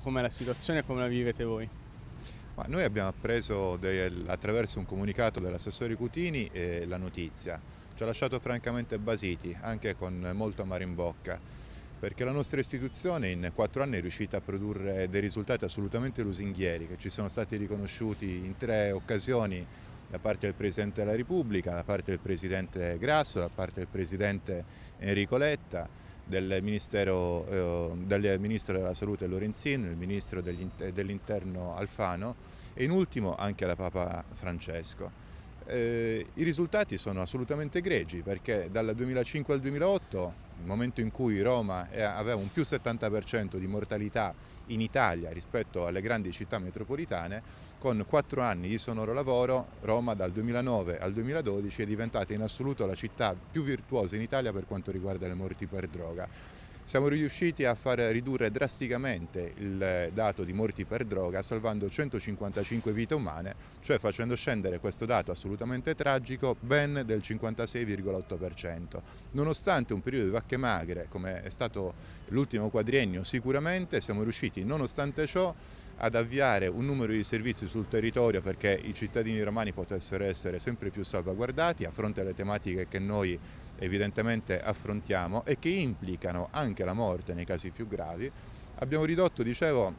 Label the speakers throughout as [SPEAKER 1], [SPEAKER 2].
[SPEAKER 1] com'è la situazione e come la vivete voi. Ma noi abbiamo appreso del, attraverso un comunicato dell'assessore Cutini eh, la notizia. Ci ha lasciato francamente basiti, anche con molto amaro in bocca, perché la nostra istituzione in quattro anni è riuscita a produrre dei risultati assolutamente lusinghieri, che ci sono stati riconosciuti in tre occasioni da parte del Presidente della Repubblica, da parte del Presidente Grasso, da parte del Presidente Enrico Letta del, ministero, eh, del Ministro della Salute Lorenzin, del Ministro dell'Interno Alfano e in ultimo anche da Papa Francesco. Eh, I risultati sono assolutamente egregi perché dal 2005 al 2008 nel momento in cui Roma eh, aveva un più 70% di mortalità in Italia rispetto alle grandi città metropolitane, con quattro anni di sonoro lavoro Roma dal 2009 al 2012 è diventata in assoluto la città più virtuosa in Italia per quanto riguarda le morti per droga. Siamo riusciti a far ridurre drasticamente il dato di morti per droga salvando 155 vite umane, cioè facendo scendere questo dato assolutamente tragico ben del 56,8%. Nonostante un periodo di vacche magre come è stato l'ultimo quadriennio sicuramente siamo riusciti nonostante ciò ad avviare un numero di servizi sul territorio perché i cittadini romani potessero essere sempre più salvaguardati a fronte alle tematiche che noi evidentemente affrontiamo e che implicano anche la morte nei casi più gravi. Abbiamo ridotto, dicevo,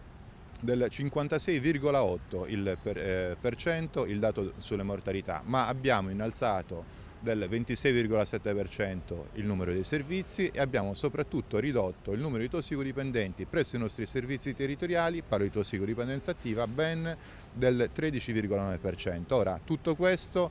[SPEAKER 1] del 56,8% il, per, eh, il dato sulle mortalità, ma abbiamo innalzato del 26,7% il numero dei servizi e abbiamo soprattutto ridotto il numero di tossicodipendenti presso i nostri servizi territoriali, parlo di tossicodipendenza attiva, ben del 13,9%. Ora, tutto questo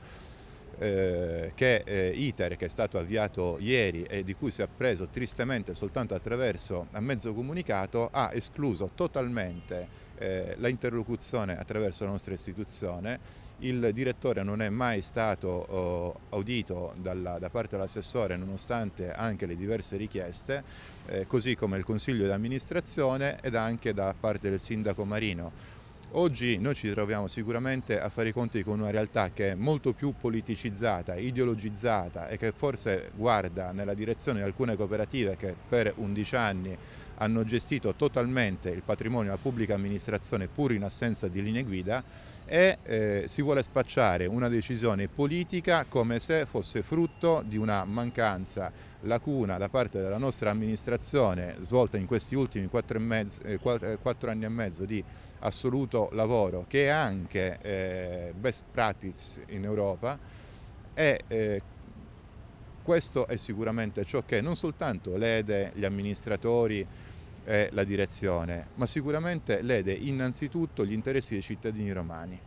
[SPEAKER 1] eh, che eh, ITER che è stato avviato ieri e di cui si è appreso tristemente soltanto attraverso a mezzo comunicato ha escluso totalmente eh, la interlocuzione attraverso la nostra istituzione il direttore non è mai stato oh, audito dalla, da parte dell'assessore nonostante anche le diverse richieste eh, così come il consiglio di amministrazione ed anche da parte del sindaco Marino Oggi noi ci troviamo sicuramente a fare i conti con una realtà che è molto più politicizzata, ideologizzata e che forse guarda nella direzione di alcune cooperative che per 11 anni hanno gestito totalmente il patrimonio della pubblica amministrazione pur in assenza di linee guida e eh, si vuole spacciare una decisione politica come se fosse frutto di una mancanza, lacuna da parte della nostra amministrazione svolta in questi ultimi quattro, mezzo, eh, eh, quattro, anni e mezzo di assoluto lavoro che è anche eh, best practice in Europa e eh, questo è sicuramente ciò che non soltanto lede gli amministratori, è la direzione, ma sicuramente lede innanzitutto gli interessi dei cittadini romani.